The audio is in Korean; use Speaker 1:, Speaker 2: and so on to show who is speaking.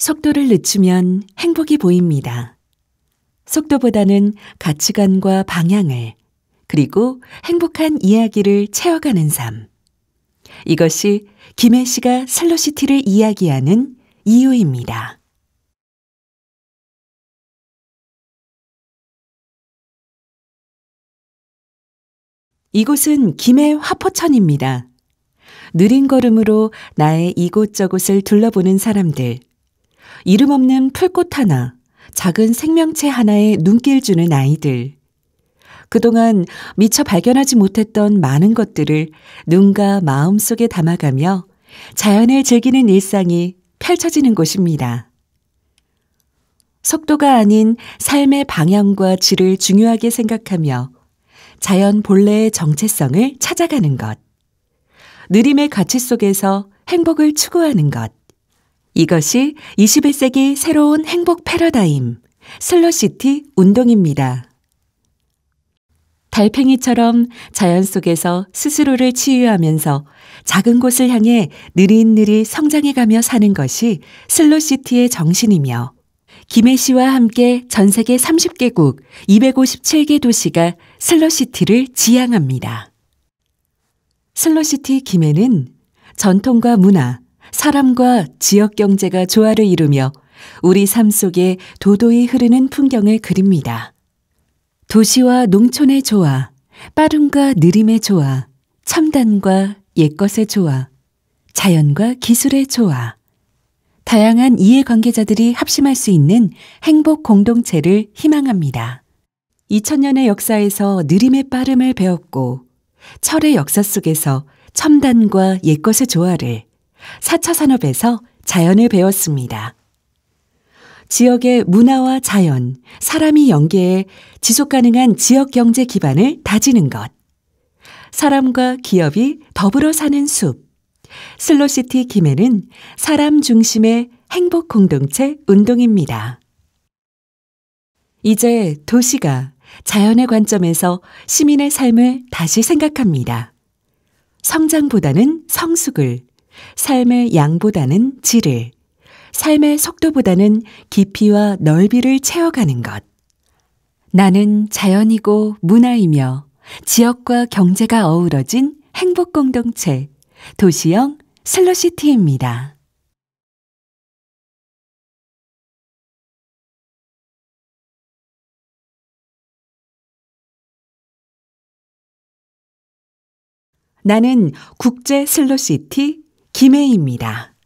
Speaker 1: 속도를 늦추면 행복이 보입니다.
Speaker 2: 속도보다는 가치관과 방향을, 그리고 행복한 이야기를
Speaker 1: 채워가는 삶. 이것이 김혜 씨가 슬로시티를 이야기하는 이유입니다. 이곳은 김해 화포천입니다. 느린 걸음으로 나의 이곳저곳을 둘러보는
Speaker 2: 사람들. 이름 없는 풀꽃 하나, 작은 생명체 하나에 눈길 주는 아이들. 그동안 미처 발견하지 못했던 많은 것들을 눈과 마음 속에 담아가며 자연을 즐기는 일상이 펼쳐지는 곳입니다. 속도가 아닌 삶의 방향과 질을 중요하게 생각하며 자연 본래의 정체성을 찾아가는 것. 느림의 가치 속에서 행복을 추구하는 것. 이것이 21세기 새로운 행복 패러다임, 슬러시티 운동입니다. 달팽이처럼 자연 속에서 스스로를 치유하면서 작은 곳을 향해 느릿느릿 성장해가며 사는 것이 슬로시티의 정신이며 김혜 씨와 함께 전 세계 30개국 257개 도시가 슬로시티를 지향합니다. 슬로시티 김해는 전통과 문화, 사람과 지역 경제가 조화를 이루며 우리 삶 속에 도도히 흐르는 풍경을 그립니다. 도시와 농촌의 조화, 빠름과 느림의 조화, 첨단과 옛것의 조화, 자연과 기술의 조화, 다양한 이해관계자들이 합심할 수 있는 행복 공동체를 희망합니다. 2000년의 역사에서 느림의 빠름을 배웠고, 철의 역사 속에서 첨단과 옛것의 조화를 4차 산업에서 자연을 배웠습니다. 지역의 문화와 자연, 사람이 연계해 지속 가능한 지역 경제 기반을 다지는 것. 사람과 기업이 더불어 사는 숲. 슬로시티 김해는 사람 중심의 행복 공동체 운동입니다. 이제 도시가 자연의 관점에서 시민의 삶을 다시 생각합니다. 성장보다는 성숙을, 삶의 양보다는 질을, 삶의 속도보다는 깊이와 넓이를 채워가는 것. 나는 자연이고 문화이며 지역과 경제가 어우러진
Speaker 1: 행복 공동체 도시형 슬로시티입니다. 나는 국제 슬로시티 김혜입니다.